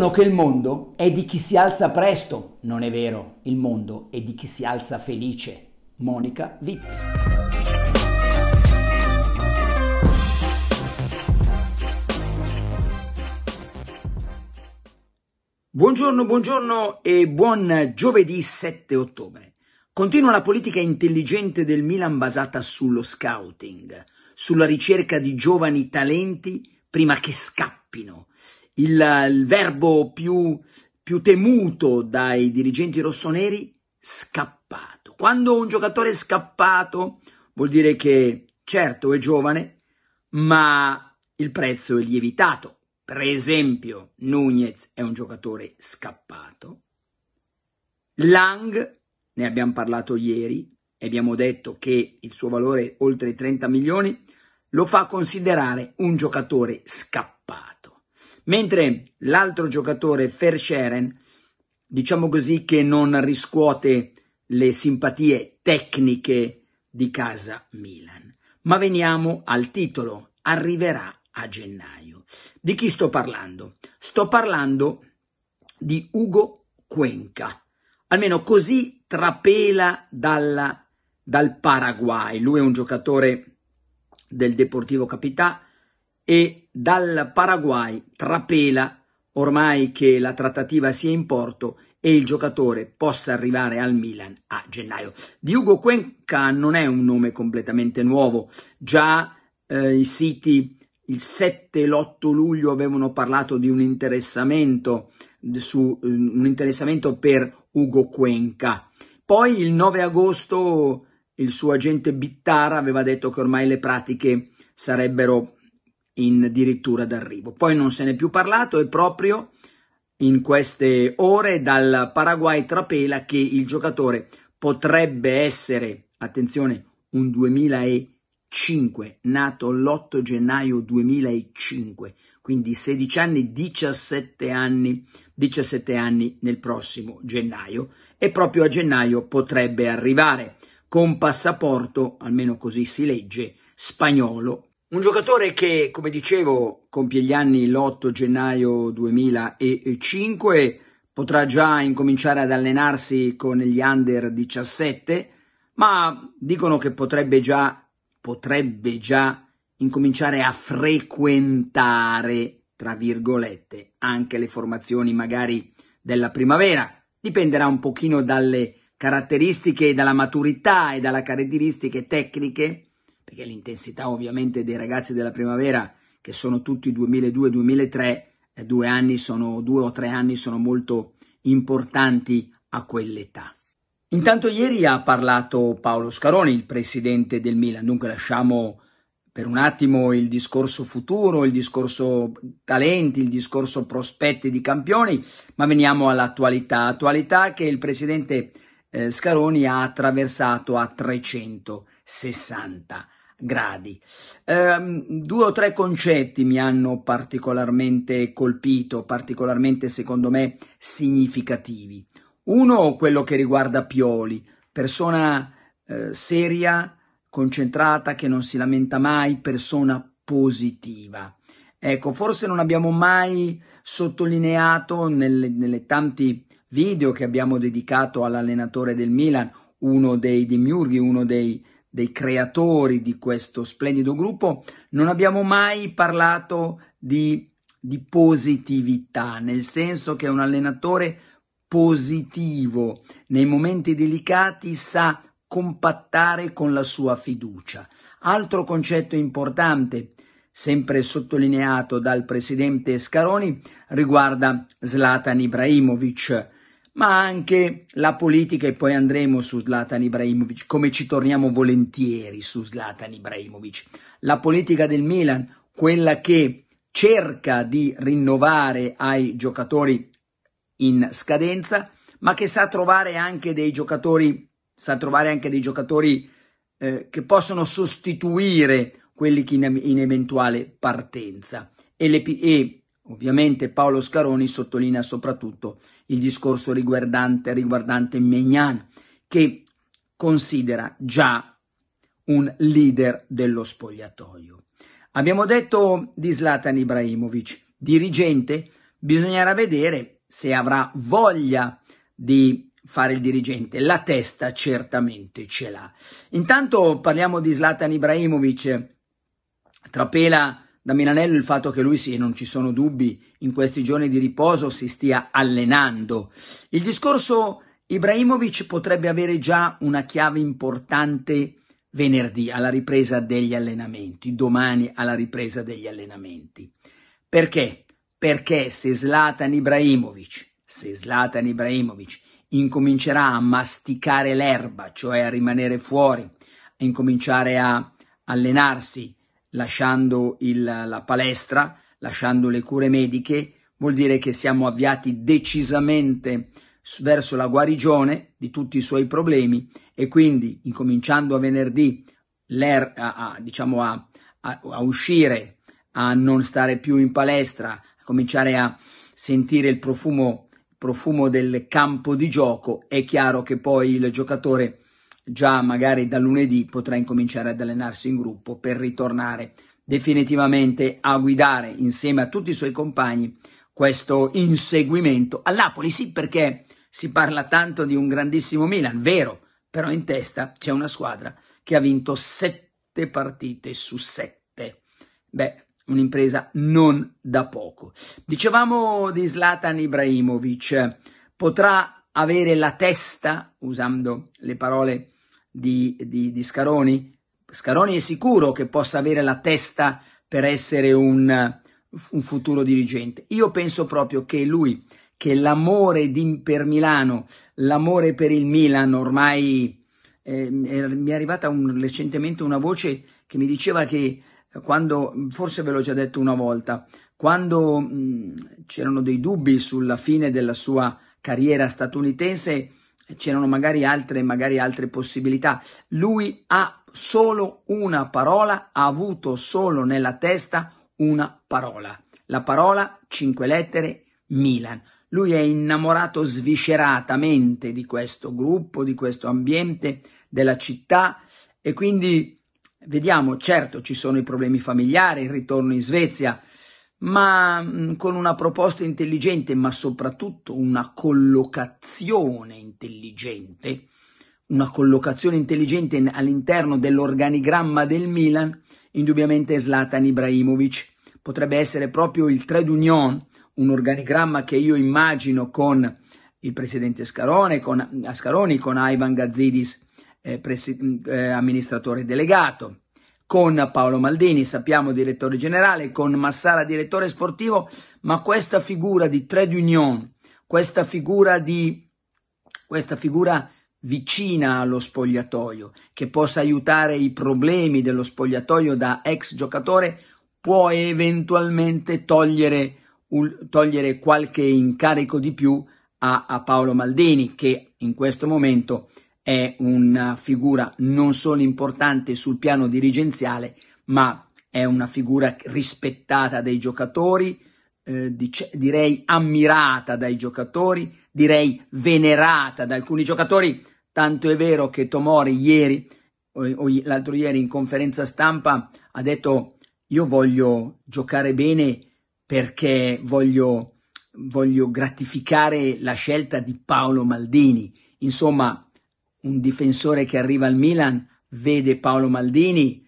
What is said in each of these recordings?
Dicono che il mondo è di chi si alza presto. Non è vero, il mondo è di chi si alza felice. Monica Vitti. Buongiorno, buongiorno e buon giovedì 7 ottobre. Continua la politica intelligente del Milan basata sullo scouting, sulla ricerca di giovani talenti prima che scappino il, il verbo più, più temuto dai dirigenti rossoneri, scappato. Quando un giocatore è scappato vuol dire che certo è giovane, ma il prezzo è lievitato. Per esempio, Nunez è un giocatore scappato. Lang, ne abbiamo parlato ieri e abbiamo detto che il suo valore oltre i 30 milioni lo fa considerare un giocatore scappato mentre l'altro giocatore, Fersheren, diciamo così che non riscuote le simpatie tecniche di casa Milan. Ma veniamo al titolo, arriverà a gennaio. Di chi sto parlando? Sto parlando di Ugo Cuenca, almeno così trapela dalla, dal Paraguay. Lui è un giocatore del Deportivo Capità e dal Paraguay trapela ormai che la trattativa sia in porto e il giocatore possa arrivare al Milan a gennaio. Di Ugo Cuenca non è un nome completamente nuovo, già eh, i siti il 7 e l'8 luglio avevano parlato di un interessamento, su, un interessamento per Ugo Cuenca. Poi il 9 agosto il suo agente Bittara aveva detto che ormai le pratiche sarebbero in dirittura d'arrivo. Poi non se n'è più parlato e proprio in queste ore dal Paraguay trapela che il giocatore potrebbe essere, attenzione, un 2005, nato l'8 gennaio 2005, quindi 16 anni, 17 anni, 17 anni nel prossimo gennaio e proprio a gennaio potrebbe arrivare con passaporto, almeno così si legge, spagnolo un giocatore che, come dicevo, compie gli anni l'8 gennaio 2005, potrà già incominciare ad allenarsi con gli under 17, ma dicono che potrebbe già, potrebbe già incominciare a frequentare, tra virgolette, anche le formazioni magari della primavera. Dipenderà un pochino dalle caratteristiche, dalla maturità e dalle caratteristiche tecniche perché l'intensità ovviamente dei ragazzi della primavera, che sono tutti 2002-2003, eh, due, due o tre anni sono molto importanti a quell'età. Intanto ieri ha parlato Paolo Scaroni, il presidente del Milan, dunque lasciamo per un attimo il discorso futuro, il discorso talenti, il discorso prospetti di campioni, ma veniamo all'attualità, attualità che il presidente eh, Scaroni ha attraversato a 360 anni gradi. Um, due o tre concetti mi hanno particolarmente colpito, particolarmente secondo me significativi. Uno, quello che riguarda Pioli, persona eh, seria, concentrata, che non si lamenta mai, persona positiva. Ecco, forse non abbiamo mai sottolineato nelle, nelle tanti video che abbiamo dedicato all'allenatore del Milan, uno dei demiurghi, uno dei dei creatori di questo splendido gruppo, non abbiamo mai parlato di, di positività, nel senso che un allenatore positivo nei momenti delicati sa compattare con la sua fiducia. Altro concetto importante, sempre sottolineato dal presidente Scaroni, riguarda Zlatan Ibrahimovic ma anche la politica e poi andremo su Zlatan Ibrahimovic, come ci torniamo volentieri su Zlatan Ibrahimovic. La politica del Milan, quella che cerca di rinnovare ai giocatori in scadenza, ma che sa trovare anche dei giocatori, anche dei giocatori eh, che possono sostituire quelli che in, in eventuale partenza e, le, e Ovviamente Paolo Scaroni sottolinea soprattutto il discorso riguardante, riguardante Mignan, che considera già un leader dello spogliatoio. Abbiamo detto di Zlatan Ibrahimovic, dirigente, bisognerà vedere se avrà voglia di fare il dirigente, la testa certamente ce l'ha. Intanto parliamo di Zlatan Ibrahimovic, trapela da Milanello il fatto che lui sì, non ci sono dubbi, in questi giorni di riposo si stia allenando. Il discorso Ibrahimovic potrebbe avere già una chiave importante venerdì alla ripresa degli allenamenti, domani alla ripresa degli allenamenti. Perché? Perché se Zlatan Ibrahimovic, se Zlatan Ibrahimovic incomincerà a masticare l'erba, cioè a rimanere fuori, a incominciare a allenarsi lasciando il, la palestra, lasciando le cure mediche, vuol dire che siamo avviati decisamente verso la guarigione di tutti i suoi problemi e quindi incominciando a venerdì a, a, diciamo a, a, uscire, a non stare più in palestra, a cominciare a sentire il profumo, profumo del campo di gioco, è chiaro che poi il giocatore già magari da lunedì potrà incominciare ad allenarsi in gruppo per ritornare definitivamente a guidare insieme a tutti i suoi compagni questo inseguimento al Napoli. Sì, perché si parla tanto di un grandissimo Milan, vero, però in testa c'è una squadra che ha vinto sette partite su sette. Beh, un'impresa non da poco. Dicevamo di Zlatan Ibrahimovic, potrà avere la testa, usando le parole di, di, di Scaroni? Scaroni è sicuro che possa avere la testa per essere un, un futuro dirigente. Io penso proprio che lui, che l'amore per Milano, l'amore per il Milan, ormai eh, mi è arrivata un, recentemente una voce che mi diceva che quando, forse ve l'ho già detto una volta, quando c'erano dei dubbi sulla fine della sua carriera statunitense, eh, c'erano magari altre, magari altre possibilità. Lui ha solo una parola, ha avuto solo nella testa una parola. La parola, cinque lettere, Milan. Lui è innamorato svisceratamente di questo gruppo, di questo ambiente, della città e quindi vediamo, certo ci sono i problemi familiari, il ritorno in Svezia, ma con una proposta intelligente, ma soprattutto una collocazione intelligente, una collocazione intelligente all'interno dell'organigramma del Milan, indubbiamente Zlatan Ibrahimovic. Potrebbe essere proprio il trade union, un organigramma che io immagino con il presidente Scarone, con Ascaroni, con Ivan Gazzidis, eh, presi- eh, amministratore delegato, con Paolo Maldini, sappiamo direttore generale, con Massara direttore sportivo, ma questa figura di trade union, questa figura di questa figura vicina allo spogliatoio, che possa aiutare i problemi dello spogliatoio da ex giocatore, può eventualmente togliere, un, togliere qualche incarico di più a, a Paolo Maldini, che in questo momento è una figura non solo importante sul piano dirigenziale, ma è una figura rispettata dai giocatori, eh, dice, direi ammirata dai giocatori, direi venerata da alcuni giocatori, tanto è vero che Tomori ieri o, o l'altro ieri in conferenza stampa ha detto io voglio giocare bene perché voglio, voglio gratificare la scelta di Paolo Maldini. Insomma, un difensore che arriva al Milan vede Paolo Maldini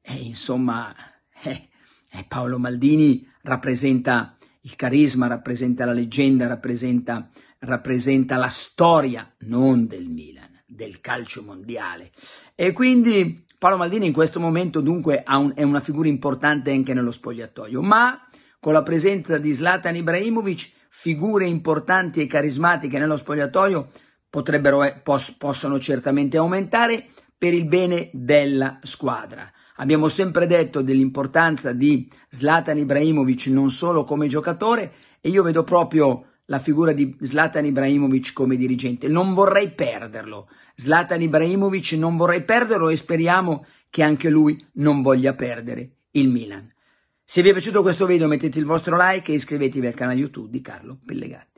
e insomma eh, eh, Paolo Maldini rappresenta il carisma, rappresenta la leggenda, rappresenta, rappresenta la storia non del Milan, del calcio mondiale. E quindi Paolo Maldini in questo momento dunque un, è una figura importante anche nello spogliatoio, ma con la presenza di Zlatan Ibrahimovic, figure importanti e carismatiche nello spogliatoio, potrebbero, eh, poss possono certamente aumentare per il bene della squadra. Abbiamo sempre detto dell'importanza di Zlatan Ibrahimovic non solo come giocatore e io vedo proprio la figura di Zlatan Ibrahimovic come dirigente. Non vorrei perderlo. Zlatan Ibrahimovic non vorrei perderlo e speriamo che anche lui non voglia perdere il Milan. Se vi è piaciuto questo video mettete il vostro like e iscrivetevi al canale YouTube di Carlo Pellegatti.